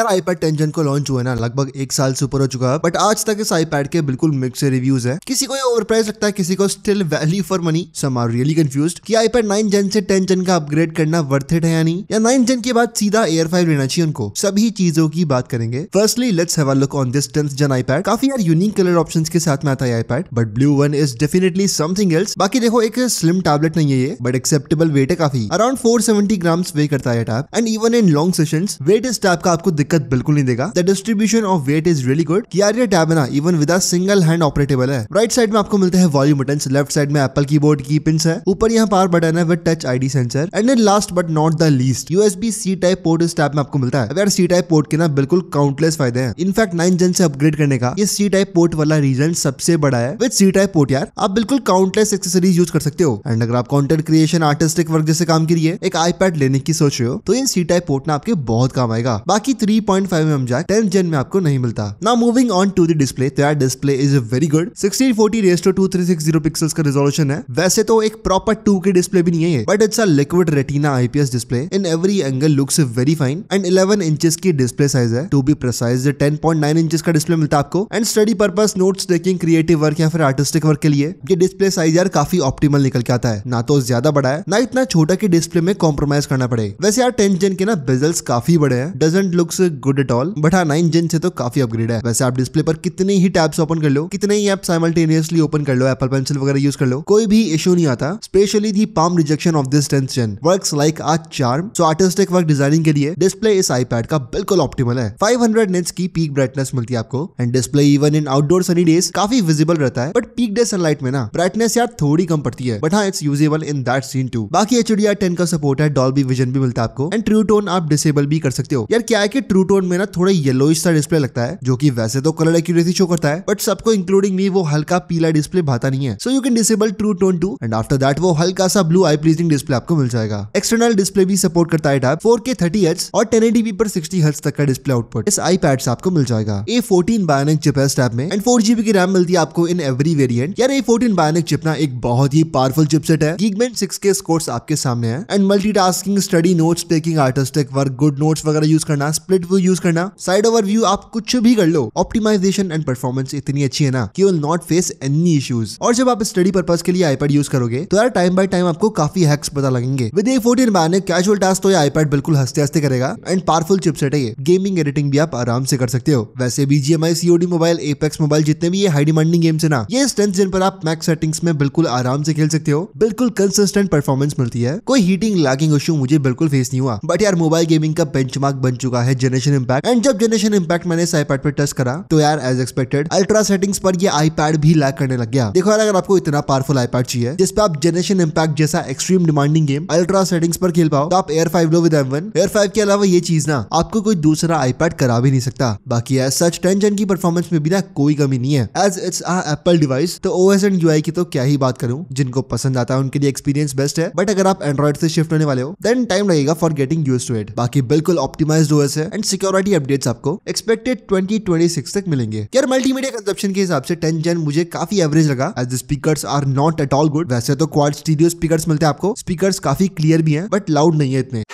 यार iPad tangent को launch हुआ ना लगभग एक साल से ऊपर हो चुका है बट आज तक इस आईपैड के बिल्कुल मिक्स रिव्यूज है किसी को ओवर प्राइस लगता है किसी को still value for money some are really confused की आईपैड नाइन जन से टेन जन का अपग्रेड करना वर्थ इट है या नहीं या नाइन जन के बाद सीधा एयर फाइव लेना चाहिए उनको सभी चीजों की बात करेंगे firstly let's have look on this tenth gen iPad काफी यार यूनिक कलर ऑप्शन के साथ में आता है iPad but blue one is definitely something else बाकी देखो एक स्लिम टैबलेट नहीं है ये बट एक्सेप्टेबल वेट है काफी around four seventy grams weigh करता है tab and even in long session weight इस टैब का आपको दिक्कत बिल्कुल नहीं देगा the distribution of weight is really good यार ये टैब ना even with single hand operable है राइट साइड में आपको मिलते हैं वॉल्यूम बटन लेफ्ट साइड में एप्पल की बोर्ड की पिंस है ऊपर यहाँ पार बटन है with touch I sensor and N last but not the least USB C type port इस टैब में आपको मिलता है अगर सी टाइप पोर्ट के ना बिल्कुल काउंटलेस फायदे हैं इनफैक्ट नाइन जन से अपग्रेड करने का ये सी टाइप पोर्ट वाला रीजन सबसे बड़ा है विद सी टाइप पोर्ट यार आप बिल्कुल काउंटलेस एक्सेसरीज यूज कर सकते हो एंड अगर आप कॉन्टेंट क्रिएशन आर्टिस्टिक वर्क जैसे काम के लिए एक आईपैड लेने की सोच रहे हो तो ये सी टाइप पोर्ट ना आपके बहुत काम आएगा बाकी three three point five M jack tenth gen में आपको नहीं मिलता ना moving on to the display तो यार display is very good sixteen forty रेस्टो टू थ्री सिक्स जीरो का रिजोल्यूशन है वैसे तो एक प्रॉपर टू के डिस्प्ले भी नहीं है but it's a liquid retina IPS display in every angle looks very fine and eleven inches की डिस्प्ले साइज है to be precise ten point nine inches का डिस्प्ले मिलता है आपको and study purpose notes taking creative work या फिर artistic work के लिए ये डिस्प्ले साइज यार काफी ऑप्टिमल निकल के आता है ना तो ज्यादा बड़ा है ना इतना छोटा की डिस्प्ले में कॉम्प्रोमाइज करना पड़े वैसे यार जेन के ना बेजल्स काफी बड़े हैं doesn't looks good at all but हाँ नाइन जेन से तो काफी अपग्रेड है वैसे आप डिस्प्ले पर कितने ही टैब्स ओपन कर लो कितने ही एप साइमल्टेनियसली ओपन कर लो एप्पल पेंसिल वगैरह यूज कर लो कोई भी इशू नहीं आता specially the palm rejection of this tenth gen work like a charm so artistic work designing के लिए डिस्प्ले इस आईपैड का बिल्कुल ऑप्टिमल है 500 निट्स की पीक ब्राइटनेस मिलती है आपको and display even in outdoor sunny days काफी विजिबल रहता है बट पीक डे सनलाइट में ना ब्राइटनेस यार थोड़ी कम पड़ती है बट हाँ it's usable in that scene too बाकी एच डी का सपोर्ट है डॉल्बी विजन भी मिलता है आपको एंड ट्रू टोन आप डिसेबल भी कर सकते हो यार क्या है कि ट्रू टोन में ना थोड़ा येलो सा डिस्प्ले लगता है जो की वैसे तो कलर एक्यूरेसी शो करता है बट सबको इंक्लूडिंग मी वो हल्का पीला डिस्प्ले भाता नहीं है so you can disable true tone too and after that वो हल्का सा ब्लू आई प्लीजिंग डिस्प्ले आपको मिल जाएगा एक्सटर्नल डिस्प्ले भी सपोर्ट करता है tab four K thirty hertz और टेन एटी पी पर सिक्सटी हर्ट्स तक का डिस्प्ले आउटपुट इस आई पैड से आपको मिल जाएगा ए फोर्टीन बायोनिक चिप है टैब में एंड फोर जीबी की रैम मिलती है आपको इन एवरी वेरियंट यार ए फोर्टीन बायोनिक चिप ना एक बहुत ही पावरफुल चिपसेट है गीगमेंट सिक्स के स्कोर्स आपके सामने है and multi study notes taking artistic work good notes वगैरह यूज करना स्प्लिट साइड व्यू यूज करना साइड ओवर व्यू आप कुछ भी कर लो ऑप्टिमाइजेशन एंड परफॉर्मेंस इतनी अच्छी है ना कि will not face any issues और जब आप स्टडी पर्पज के लिए आईपैड यूज करोगे तो यार टाइम बाय टाइम आपको काफी हैक्स पता लगेंगे with A fourteen ban casual task तो ये आईपैड बिल्कुल हंसते हंसते करेगा एंड पावरफुल चिपसेट है ये गेमिंग एडिटिंग भी आप आराम से कर सकते हो वैसे BGMI COD mobile Apex mobile जितने भी ये हाई डिमांडिंग गेम्स है ना ये टेंथ जिन पर आप मैक्स सेटिंग्स में बिल्कुल आराम से खेल सकते हो बिल्कुल कंसिस्टेंट परफॉर्मेंस मिलती है कोई हीटिंग लैगिंग इशू मुझे बिल्कुल फेस नहीं हुआ बट यार मोबाइल गेमिंग का बेंचमार्क बन चुका है जनरेशन इम्पैक्ट एंड जब जनरेशन इम्पैक्ट मैंने इस आईपैड पर टच करा तो यार एज एक्सपेक्टेड अल्ट्रा सेटिंग्स पर ये आईपैड भी लैक करने लग गया देखो यार अगर आपको इतना पावरफुल आईपैड चाहिए जिस पर आप जनरेशन इम्पैक्ट जैसा extreme demanding game ultra settings पर खेल पाओ तो आप एयर फाइव लो with M one Air five के अलावा ये चीज ना आपको कोई दूसरा आईपैड करा भी नहीं सकता बाकी यार सच टेंशन की परफॉर्मेंस में भी ना कोई कमी नहीं है एज इट्स एप्पल डिवाइस तो O S and U I की तो क्या ही बात करूँ जिनको पसंद आता है उनके लिए एक्सपीरियंस बेस्ट है बट अगर आप एंड्रॉइड से शिफ्ट होने वाले हो देन टाइम लगेगा for getting used to it बाकी बिल्कुल ऑप्टिमाइज ओएस है एंड सिक्योरिटी अपडेट्स आपको एक्सपेक्टेड 2026 तक मिलेंगे यार मल्टीमीडिया कंजप्शन के हिसाब से 10 जन मुझे काफी एवरेज लगा as the speakers are not at all good वैसे तो क्वाड स्टीरियो स्पीकर्स मिलते हैं आपको स्पीकर्स काफी क्लियर भी हैं बट लाउड नहीं है इतने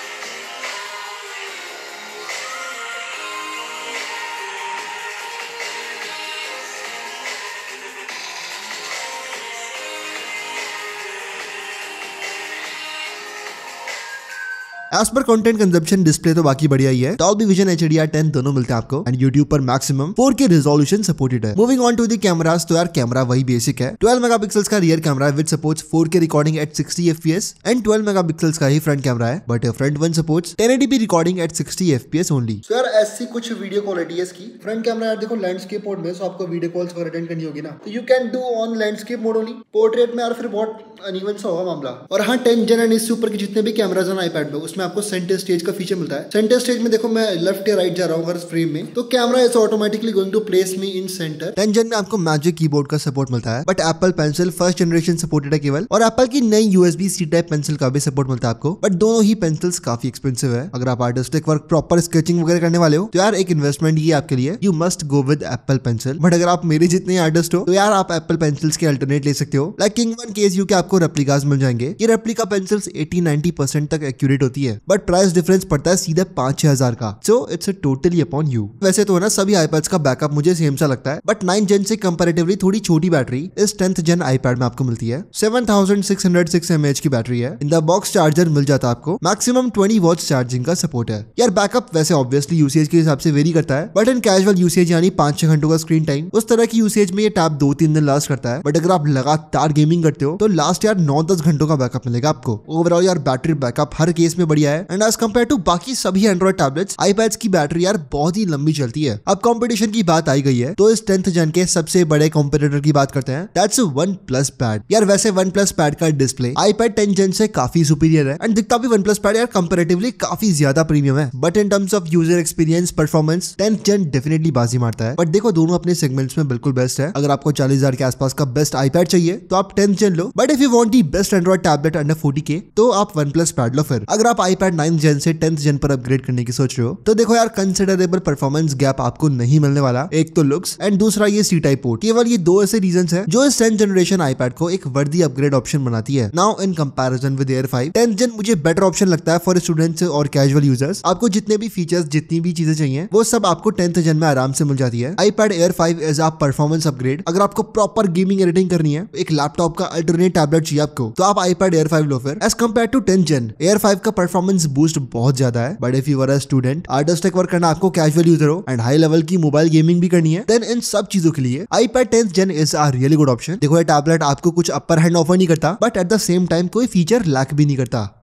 as per content consumption display तो बाकी बढ़िया ही है Dolby vision H D R ten दोनों मिलते हैं आपको एंड यूट्यूब पर maximum four K resolution supported है moving on to the cameras तो यार कैमरा वही बेसिक है ट्वेल्व मेगा का rear camera with supports four K recording at sixty F and twelve mega का ही फ्रंट कैमरा है but front one supports ten recording at sixty F P S only sir ऐसी कुछ video quality है इसकी front camera यार देखो landscape mode में सो आपको वीडियो कॉल्स वगैरह अटेंड करनी होगी ना तो you can do on landscape mode only portrait में यार फिर बहुत अनइवन सा होगा मामला और हाँ टेन जन एंड इससे ऊपर के जितने भी कैमराज हैं आईपैड में उसमें आपको सेंटर स्टेज का फीचर मिलता है सेंटर स्टेज में देखो मैं लेफ्ट या राइट जा रहा हूँ हर फ्रेम में तो camera is automatically going to place me in centre ten gen में आपको मैजिक कीबोर्ड का सपोर्ट मिलता है but Apple pencil first generation supported है केवल और एप्पल की नई यूएसबी सी टाइप पेंसिल का भी सपोर्ट मिलता है आपको बट दोनों ही पेंसिल्स काफी एक्सपेंसिव है अगर आप आर्टिस्टिक वर्क प्रॉपर स्केचिंग वगैरह करने वाले हो तो यार एक इन्वेस्टमेंट ये आपके लिए you must go with Apple pencil but अगर आप मेरे जितने आर्टिस्ट हो तो यार आप एप्पल पेंसिल्स के अल्टरनेट ले सकते हो लाइक किंग वन के आपको रेप्लिकास मिल जाएंगे ये रेप्लिका पेंसिल्स 80 90 परसेंट तक एक्यूरेट होती है है बट प्राइस डिफरेंस पड़ता है सीधे पांच छह हजार का so it's totally upon you वैसे तो है ना सभी आईपैड्स का बैकअप मुझे सेम सा लगता है बट नाइन जेन से कम्पेरेटिवली थोड़ी छोटी बैटरी इस टेंथ जेन आईपैड में आपको मिलती है seven thousand six hundred six M H की बैटरी है इन द बॉक्स चार्जर मिल जाता है आपको मैक्सिमम ट्वेंटी वॉच चार्जिंग का सपोर्ट है यार बैकअप वैसे ऑब्वियसली यूसेज के हिसाब से वेरी करता है बट इन कैजुअल यूसेज यानी पांच छह घंटों का स्क्रीन टाइम उस तरह की यूसेज में ये टैप दो तीन दिन लास्ट करता है बट अगर आप लगातार गेमिंग करते हो तो लास्ट यार नौ दस घंटों का बैकअप मिलेगा आपको ओवरऑल यार बैटरी बैकअप हर केस में बढ़िया दिया है एंड एज कम्पेयर टू बाकी सभी एंड्रॉइड टैबलेट्स आईपैड की बैटरी यार बहुत ही लंबी चलती है अब कॉम्पिटिशन की बात आई गई है तो इस टेंथ जन के सबसे बड़े कॉम्पिटेटर की बात करते हैं दैट्स वन प्लस पैड यार वैसे वन प्लस पैड का डिस्प्ले आईपैड टेन जन से काफी सुपीरियर है एंड दिखता भी वन प्लस पैड यार कंपेरेटिवली काफी ज्यादा प्रीमियम है but in terms of user experience performance tenth gen definitely बाजी मारता है बट देखो दोनों अपने सेगमेंट्स में बिल्कुल बेस्ट है अगर आपको चालीस के आसपास का बेस्ट आईपैड चाहिए तो आप टेंथ जन लो but if you want the best Android tablet under forty K तो आप वन प्लस पैड लो फिर अगर आप iPad नाइन्थ जेन से टेंथ जेन पर अपग्रेड करने की सोच रहे हो तो देखो यार कंसिडरेबल परफॉर्मेंस गैप आपको नहीं मिलने वाला एक तो लुक्स एंड दूसरा ये सी टाइप पोर्ट केवल ये दो ऐसे रीजन है जो इस टेंथ जनरेशन आईपैड को एक वर्दी अपग्रेड ऑप्शन बनाती है now in comparison with Air five tenth gen मुझे बेटर ऑप्शन लगता है फॉर स्टूडेंट्स और कैजुअल यूजर्स आपको जितने भी फीचर्स जितनी भी चीजें चाहिए वो सब आपको टेंथ जेन में आराम से मिल जाती है आईपैड एयर फाइव एज आप परफॉर्मेंस अपग्रेड अगर आपको प्रॉपर गेमिंग एडिटिंग करनी है एक लैपटॉप का अल्टरनेट टैबलेट चाहिए आपको तो आप आईपैड एयर फाइव लो फिर as compare to tenth gen Air five का परफॉर्म परफॉर्मेंस बूस्ट बहुत ज्यादा है but if you are student arts tech work करना आपको कैजुअल यूजर हो एंड हाई लेवल की मोबाइल गेमिंग भी करनी है देन इन सब चीजों के लिए iPad tenth gen is are really good option देखो ये टैबलेट आपको कुछ अपर हैंड ऑफर नहीं करता but at the same time कोई फीचर लैक भी नहीं करता